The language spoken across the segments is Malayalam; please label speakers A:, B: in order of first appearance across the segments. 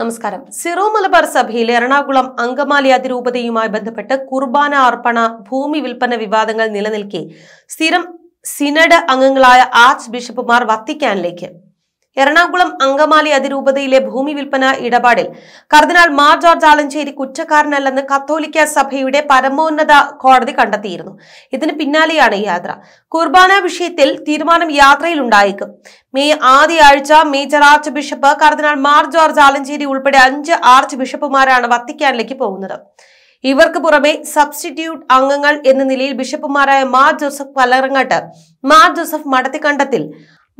A: നമസ്കാരം സിറോ മലബാർ സഭയിൽ എറണാകുളം അങ്കമാലി അതിരൂപതയുമായി ബന്ധപ്പെട്ട് കുർബാന അർപ്പണ ഭൂമി വിൽപ്പന വിവാദങ്ങൾ നിലനിൽക്കെ സ്ഥിരം സിനഡ് അംഗങ്ങളായ ആർച്ച് ബിഷപ്പുമാർ വത്തിക്കാനിലേക്ക് എറണാകുളം അങ്കമാലി അതിരൂപതയിലെ ഭൂമി വിൽപ്പന ഇടപാടിൽ കർദിനാൾ മാർ ജോർജ് ആലഞ്ചേരി കുറ്റക്കാരനല്ലെന്ന് കത്തോലിക്ക സഭയുടെ പരമോന്നത കോടതി കണ്ടെത്തിയിരുന്നു ഇതിന് പിന്നാലെയാണ് യാത്ര കുർബാന വിഷയത്തിൽ തീരുമാനം യാത്രയിലുണ്ടായേക്കും മെയ് ആദ്യ ആഴ്ച മേജർ ആർച്ച് ബിഷപ്പ് കർദിനാൾ മാർ ജോർജ് ആലഞ്ചേരി ഉൾപ്പെടെ അഞ്ച് ആർച്ച് ബിഷപ്പുമാരാണ് വത്തിക്കാനിലേക്ക് പോകുന്നത് ഇവർക്ക് പുറമെ സബ്സ്റ്റിറ്റ്യൂട്ട് അംഗങ്ങൾ എന്ന നിലയിൽ ബിഷപ്പുമാരായ മാർ ജോസഫ് പലറങ്ങാട്ട് മാർ ജോസഫ് മടത്തിക്കണ്ടത്തിൽ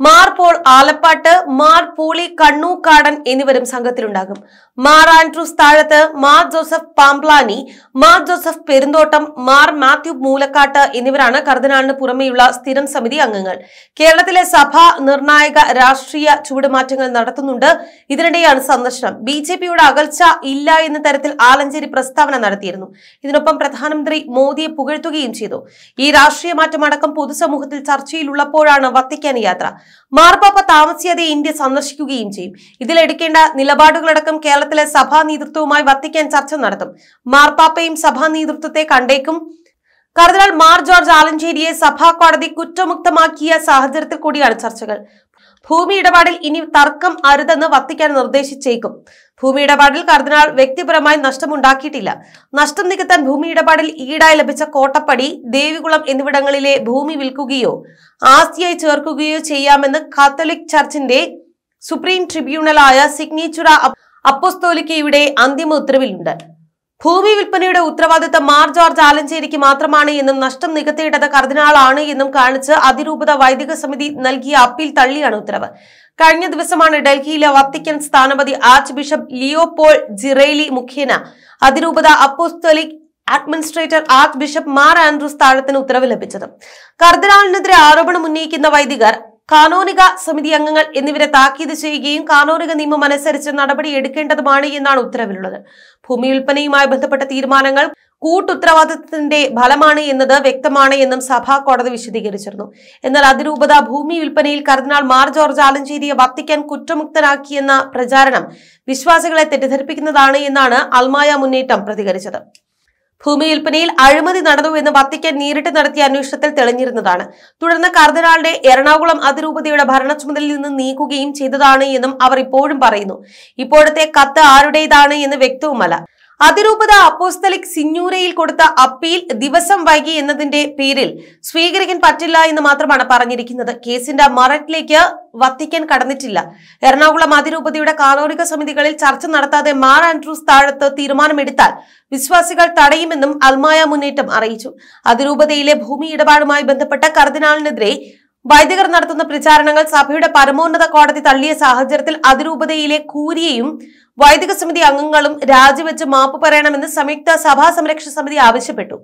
A: മാർപോൾ ആലപ്പാട്ട് മാർ പൂളി കണ്ണൂക്കാടൻ എന്നിവരും സംഘത്തിലുണ്ടാകും മാർ ആൻഡ്രൂസ് താഴത്ത് മാർ ജോസഫ് പാംപ്ലാനി മാർ ജോസഫ് പെരുന്തോട്ടം മാർ മാത്യു മൂലക്കാട്ട് എന്നിവരാണ് കർദിനാളിന് പുറമെയുള്ള സ്ഥിരം സമിതി അംഗങ്ങൾ കേരളത്തിലെ സഭ നിർണായക രാഷ്ട്രീയ ചുവടുമാറ്റങ്ങൾ നടത്തുന്നുണ്ട് ഇതിനിടെയാണ് സന്ദർശനം ബി ജെ പിയുടെ അകൽച്ച ഇല്ല എന്ന തരത്തിൽ ആലഞ്ചേരി പ്രസ്താവന നടത്തിയിരുന്നു ഇതിനൊപ്പം പ്രധാനമന്ത്രി മോദിയെ പുകഴ്ത്തുകയും ചെയ്തു ഈ രാഷ്ട്രീയ മാറ്റമടക്കം പൊതുസമൂഹത്തിൽ ചർച്ചയിലുള്ളപ്പോഴാണ് വത്തിക്കാൻ യാത്ര മാർപ്പാപ്പ താമസിയാതെ ഇന്ത്യ സന്ദർശിക്കുകയും ചെയ്യും ഇതിലെടുക്കേണ്ട നിലപാടുകളടക്കം കേരളത്തിലെ സഭാ നേതൃത്വവുമായി വത്തിക്കാൻ ചർച്ച നടത്തും മാർപ്പാപ്പയും സഭാ നേതൃത്വത്തെ കണ്ടേക്കും കർദിനാൾ മാർ ജോർജ് ആലഞ്ചേരിയെ സഭാ കോടതി കുറ്റമുക്തമാക്കിയ സാഹചര്യത്തിൽ കൂടിയാണ് ചർച്ചകൾ ഭൂമി ഇടപാടിൽ ഇനി തർക്കം അരുതെന്ന് വത്തിക്കാൻ നിർദ്ദേശിച്ചേക്കും ഭൂമി ഇടപാടിൽ കർദിനാൾ വ്യക്തിപരമായി നഷ്ടമുണ്ടാക്കിയിട്ടില്ല നഷ്ടം നികത്താൻ ഭൂമി ഇടപാടിൽ ഈടായി ലഭിച്ച കോട്ടപ്പടി ദേവികുളം എന്നിവിടങ്ങളിലെ ഭൂമി വിൽക്കുകയോ ആസ്തിയായി ചേർക്കുകയോ ചെയ്യാമെന്ന് കാത്തലിക് ചർച്ചിന്റെ സുപ്രീം ട്രിബ്യൂണലായ സിഗ്നേച്ചുറ അപ്പോസ്തോലിക്കയുടെ അന്തിമ ഉത്തരവിലുണ്ട് ഭൂമി വിൽപ്പനയുടെ ഉത്തരവാദിത്തം മാർ ജോർജ് ആലഞ്ചേരിക്ക് മാത്രമാണ് എന്നും നഷ്ടം നികത്തേണ്ടത് കർദിനാളാണ് എന്നും കാണിച്ച് അതിരൂപത വൈദിക സമിതി നൽകിയ അപ്പീൽ തള്ളിയാണ് ഉത്തരവ് കഴിഞ്ഞ ദിവസമാണ് ഡൽഹിയിലെ വത്തിക്കൻ സ്ഥാനപതി ആർച്ച് ബിഷപ്പ് ലിയോപോൾ ജിറേലി മുഖേന അതിരൂപത apostolic administrator archbishop Mar Andrews താഴത്തിന് ഉത്തരവ് ലഭിച്ചത് കർദിനാളിനെതിരെ ആരോപണം ഉന്നയിക്കുന്ന വൈദികർ കാനോനിക സമിതി അംഗങ്ങൾ എന്നിവരെ താക്കീത് ചെയ്യുകയും കാനോനിക നിയമം അനുസരിച്ച് നടപടി എടുക്കേണ്ടതുമാണ് എന്നാണ് ഉത്തരവിലുള്ളത് ഭൂമി വിൽപ്പനയുമായി ബന്ധപ്പെട്ട തീരുമാനങ്ങൾ കൂട്ടുത്തരവാദിത്തത്തിന്റെ ഫലമാണ് എന്നത് വ്യക്തമാണ് എന്നും സഭാ കോടതി വിശദീകരിച്ചിരുന്നു എന്നാൽ അതിരൂപത ഭൂമി വിൽപ്പനയിൽ കർദിനാൾ മാർ ജോർജ് ആലഞ്ചേരിയെ വത്തിക്കാൻ കുറ്റമുക്തനാക്കിയെന്ന പ്രചാരണം വിശ്വാസികളെ തെറ്റിദ്ധരിപ്പിക്കുന്നതാണ് എന്നാണ് അൽമായ മുന്നേറ്റം പ്രതികരിച്ചത് ഭൂമി വിൽപ്പനയിൽ അഴിമതി എന്ന് വത്തിക്കാൻ നേരിട്ട് നടത്തിയ അന്വേഷണത്തിൽ തെളിഞ്ഞിരുന്നതാണ് തുടർന്ന് കർദനാളിന്റെ എറണാകുളം അതിരൂപതയുടെ ഭരണ ചുമതലയിൽ നിന്ന് നീക്കുകയും ചെയ്തതാണ് എന്നും അവർ ഇപ്പോഴും പറയുന്നു ഇപ്പോഴത്തെ കത്ത് ആരുടേതാണ് എന്ന് വ്യക്തവുമല്ല അതിരൂപത അപ്പോസ്തലിക് സിഞ്ഞൂരയിൽ കൊടുത്ത അപ്പീൽ ദിവസം വൈകി എന്നതിന്റെ പേരിൽ സ്വീകരിക്കാൻ പറ്റില്ല എന്ന് മാത്രമാണ് പറഞ്ഞിരിക്കുന്നത് കേസിന്റെ മറട്ടിലേക്ക് വത്തിക്കാൻ കടന്നിട്ടില്ല എറണാകുളം അതിരൂപതയുടെ കാലോരിക സമിതികളിൽ ചർച്ച നടത്താതെ മാർ ആൻഡ്രൂസ് താഴത്ത് തീരുമാനമെടുത്താൽ വിശ്വാസികൾ തടയുമെന്നും അൽമായ മുന്നേറ്റം അറിയിച്ചു അതിരൂപതയിലെ ഭൂമി ഇടപാടുമായി ബന്ധപ്പെട്ട കർദിനാളിനെതിരെ വൈദികർ നടത്തുന്ന പ്രചാരണങ്ങൾ സഭയുടെ പരമോന്നത കോടതി തള്ളിയ സാഹചര്യത്തിൽ അതിരൂപതയിലെ കൂരിയെയും വൈദിക സമിതി അംഗങ്ങളും രാജിവെച്ച് മാപ്പ് പറയണമെന്ന് സംയുക്ത സഭാ സംരക്ഷണ സമിതി ആവശ്യപ്പെട്ടു